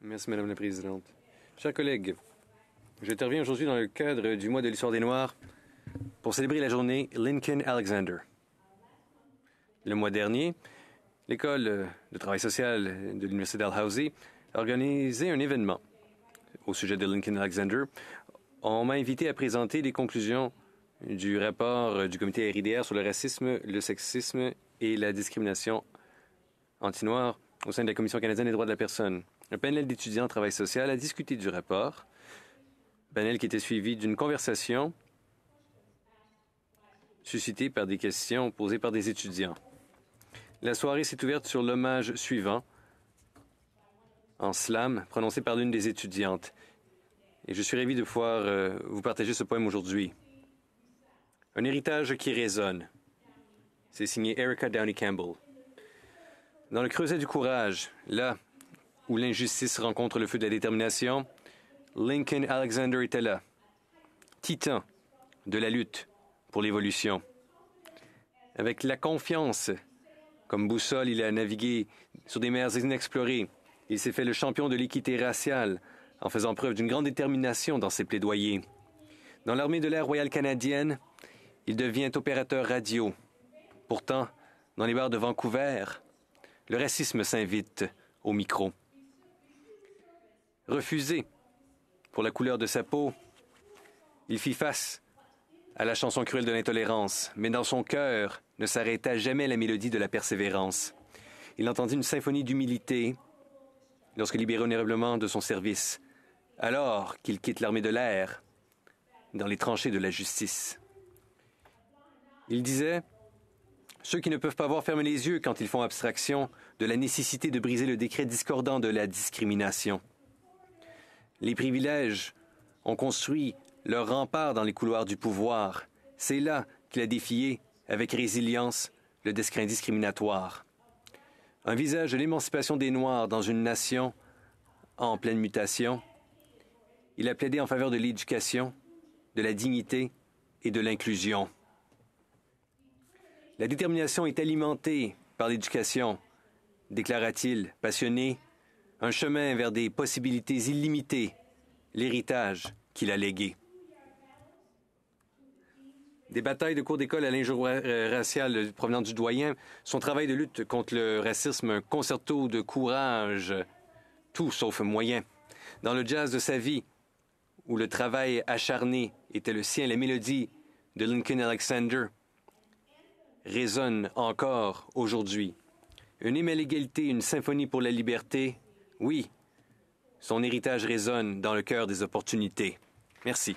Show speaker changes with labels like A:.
A: Merci, Madame la Présidente. Chers collègues, j'interviens aujourd'hui dans le cadre du mois de l'histoire des Noirs pour célébrer la journée Lincoln Alexander. Le mois dernier, l'école de travail social de l'Université d'Alhousie a organisé un événement au sujet de Lincoln Alexander. On m'a invité à présenter les conclusions du rapport du comité RIDR sur le racisme, le sexisme et la discrimination anti-noire au sein de la Commission canadienne des droits de la personne. Un panel d'étudiants en travail social a discuté du rapport, panel qui était suivi d'une conversation suscitée par des questions posées par des étudiants. La soirée s'est ouverte sur l'hommage suivant, en slam, prononcé par l'une des étudiantes. Et je suis ravi de pouvoir euh, vous partager ce poème aujourd'hui. Un héritage qui résonne. C'est signé Erica Downey Campbell. Dans le creuset du courage, là, où l'injustice rencontre le feu de la détermination, Lincoln Alexander était là, titan de la lutte pour l'évolution. Avec la confiance comme boussole, il a navigué sur des mers inexplorées. Il s'est fait le champion de l'équité raciale en faisant preuve d'une grande détermination dans ses plaidoyers. Dans l'armée de l'air royale canadienne, il devient opérateur radio. Pourtant, dans les bars de Vancouver, le racisme s'invite au micro refusé pour la couleur de sa peau. Il fit face à la chanson cruelle de l'intolérance, mais dans son cœur ne s'arrêta jamais la mélodie de la persévérance. Il entendit une symphonie d'humilité lorsque libéré honorablement de son service, alors qu'il quitte l'armée de l'air dans les tranchées de la justice. Il disait Ceux qui ne peuvent pas voir fermer les yeux quand ils font abstraction de la nécessité de briser le décret discordant de la discrimination les privilèges. ont construit leur rempart dans les couloirs du pouvoir. C'est là qu'il a défié, avec résilience, le destin discriminatoire. Un visage de l'émancipation des Noirs dans une nation en pleine mutation. Il a plaidé en faveur de l'éducation, de la dignité et de l'inclusion. La détermination est alimentée par l'éducation, déclara-t-il, passionné un chemin vers des possibilités illimitées, l'héritage qu'il a légué. Des batailles de cours d'école à l'injure euh, raciale euh, provenant du doyen, son travail de lutte contre le racisme, un concerto de courage, tout sauf moyen. Dans le jazz de sa vie, où le travail acharné était le sien, les mélodies de Lincoln Alexander résonnent encore aujourd'hui. Une l'égalité une symphonie pour la liberté, oui, son héritage résonne dans le cœur des opportunités. Merci.